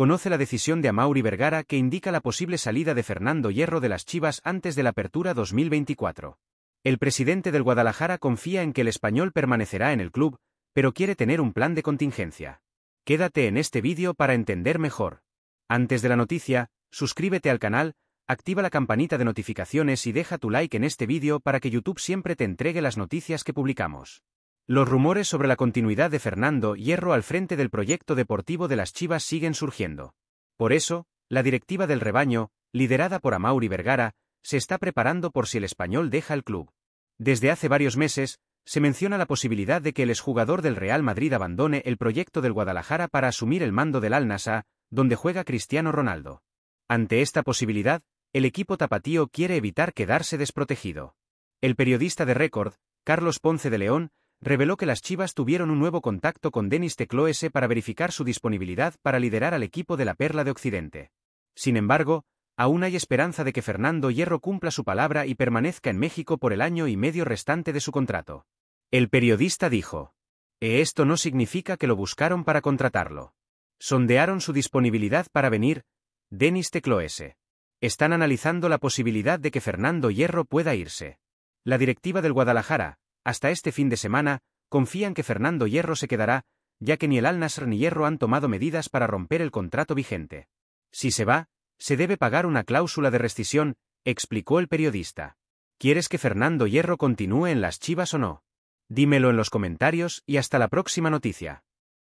conoce la decisión de Amauri Vergara que indica la posible salida de Fernando Hierro de las Chivas antes de la apertura 2024. El presidente del Guadalajara confía en que el español permanecerá en el club, pero quiere tener un plan de contingencia. Quédate en este vídeo para entender mejor. Antes de la noticia, suscríbete al canal, activa la campanita de notificaciones y deja tu like en este vídeo para que YouTube siempre te entregue las noticias que publicamos. Los rumores sobre la continuidad de Fernando Hierro al frente del proyecto deportivo de las Chivas siguen surgiendo. Por eso, la directiva del rebaño, liderada por Amauri Vergara, se está preparando por si el español deja el club. Desde hace varios meses, se menciona la posibilidad de que el exjugador del Real Madrid abandone el proyecto del Guadalajara para asumir el mando del Alnasa, donde juega Cristiano Ronaldo. Ante esta posibilidad, el equipo tapatío quiere evitar quedarse desprotegido. El periodista de récord, Carlos Ponce de León, reveló que las Chivas tuvieron un nuevo contacto con Denis Tecloese para verificar su disponibilidad para liderar al equipo de la Perla de Occidente. Sin embargo, aún hay esperanza de que Fernando Hierro cumpla su palabra y permanezca en México por el año y medio restante de su contrato. El periodista dijo. Eh, esto no significa que lo buscaron para contratarlo. Sondearon su disponibilidad para venir, Denis Tecloese. Están analizando la posibilidad de que Fernando Hierro pueda irse. La directiva del Guadalajara, hasta este fin de semana, confían que Fernando Hierro se quedará, ya que ni el Al-Nasr ni Hierro han tomado medidas para romper el contrato vigente. Si se va, se debe pagar una cláusula de rescisión, explicó el periodista. ¿Quieres que Fernando Hierro continúe en las Chivas o no? Dímelo en los comentarios y hasta la próxima noticia.